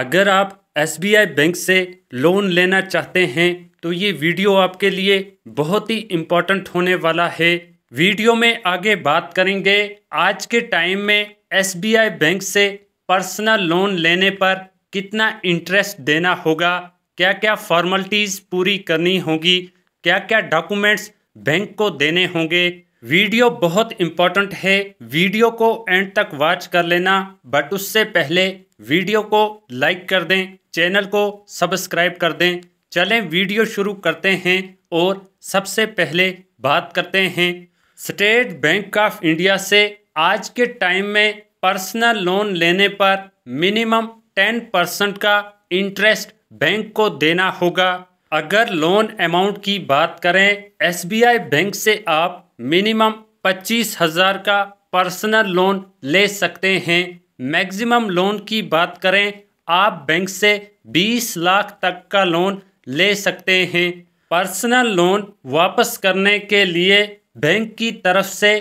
अगर आप S Bank से लोन लेना चाहते हैं तो ये वीडियो आपके लिए बहुत ही इम्पोर्टेंट होने वाला है वीडियो में आगे बात करेंगे आज के टाइम में एस बैंक से पर्सनल लोन लेने पर कितना इंटरेस्ट देना होगा क्या क्या फॉर्मेलिटीज़ पूरी करनी होगी क्या क्या डॉक्यूमेंट्स बैंक को देने होंगे वीडियो बहुत इम्पोर्टेंट है वीडियो को एंड तक वॉच कर लेना बट उससे पहले वीडियो को लाइक कर दें चैनल को सब्सक्राइब कर दें चलें वीडियो शुरू करते हैं और सबसे पहले बात करते हैं स्टेट बैंक ऑफ इंडिया से आज के टाइम में पर्सनल लोन लेने पर मिनिमम टेन परसेंट का इंटरेस्ट बैंक को देना होगा अगर लोन अमाउंट की बात करें एसबीआई बैंक से आप मिनिमम पच्चीस हज़ार का पर्सनल लोन ले सकते हैं मैक्सिमम लोन की बात करें आप बैंक से 20 लाख तक का लोन ले सकते हैं पर्सनल लोन वापस करने के लिए बैंक की तरफ से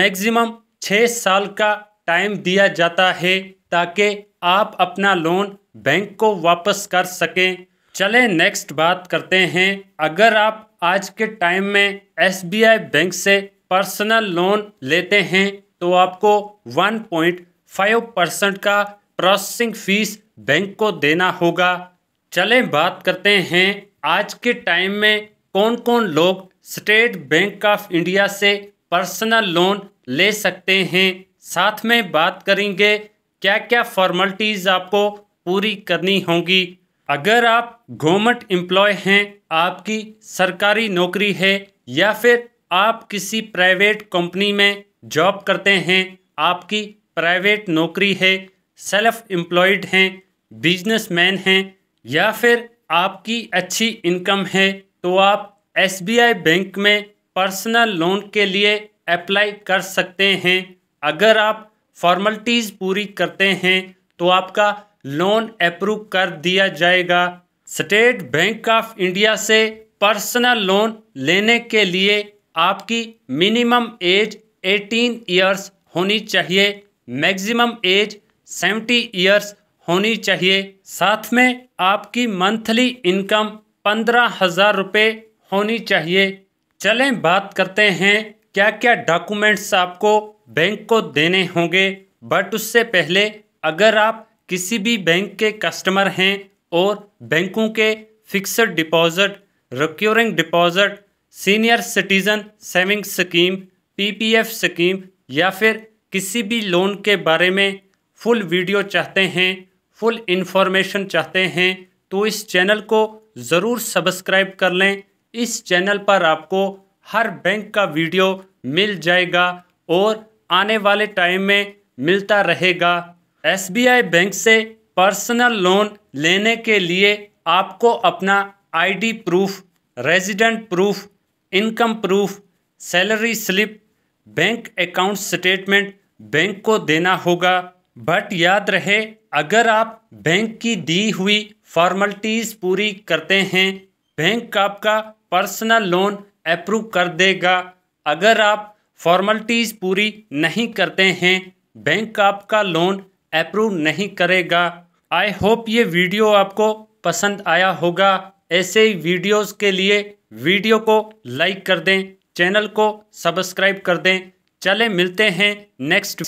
मैक्सिमम 6 साल का टाइम दिया जाता है ताकि आप अपना लोन बैंक को वापस कर सकें चले नेक्स्ट बात करते हैं अगर आप आज के टाइम में एसबीआई बैंक से पर्सनल लोन लेते हैं तो आपको 1.5 फाइव परसेंट का प्रोसेसिंग फीस बैंक को देना होगा चलें बात करते हैं आज के टाइम में कौन कौन लोग स्टेट बैंक ऑफ इंडिया से पर्सनल लोन ले सकते हैं साथ में बात करेंगे क्या क्या फॉर्मेलिटीज़ आपको पूरी करनी होंगी अगर आप गवर्नमेंट एम्प्लॉय हैं आपकी सरकारी नौकरी है या फिर आप किसी प्राइवेट कंपनी में जॉब करते हैं आपकी प्राइवेट नौकरी है सेल्फ एम्प्लॉयड हैं बिजनेसमैन हैं या फिर आपकी अच्छी इनकम है तो आप एस बैंक में पर्सनल लोन के लिए अप्लाई कर सकते हैं अगर आप फॉर्मलिटीज़ पूरी करते हैं तो आपका लोन अप्रूव कर दिया जाएगा स्टेट बैंक ऑफ इंडिया से पर्सनल लोन लेने के लिए आपकी मिनिमम एज 18 इयर्स होनी चाहिए मैक्सिमम एज सेवेंटी ईयर्स होनी चाहिए साथ में आपकी मंथली इनकम पंद्रह हज़ार रुपये होनी चाहिए चलें बात करते हैं क्या क्या डॉक्यूमेंट्स आपको बैंक को देने होंगे बट उससे पहले अगर आप किसी भी बैंक के कस्टमर हैं और बैंकों के fixed deposit recurring deposit senior citizen saving scheme PPF scheme या फिर किसी भी लोन के बारे में फुल वीडियो चाहते हैं फुल इन्फॉर्मेशन चाहते हैं तो इस चैनल को ज़रूर सब्सक्राइब कर लें इस चैनल पर आपको हर बैंक का वीडियो मिल जाएगा और आने वाले टाइम में मिलता रहेगा एसबीआई बैंक से पर्सनल लोन लेने के लिए आपको अपना ID proof resident proof income proof salary slip bank account statement bank को देना होगा बट याद रहे अगर आप बैंक की दी हुई फॉर्मलिटीज़ पूरी करते हैं बैंक आपका पर्सनल लोन अप्रूव कर देगा अगर आप फॉर्मलिटीज़ पूरी नहीं करते हैं बैंक आपका लोन अप्रूव नहीं करेगा आई होप ये वीडियो आपको पसंद आया होगा ऐसे ही वीडियोस के लिए वीडियो को लाइक कर दें चैनल को सब्सक्राइब कर दें चले मिलते हैं नेक्स्ट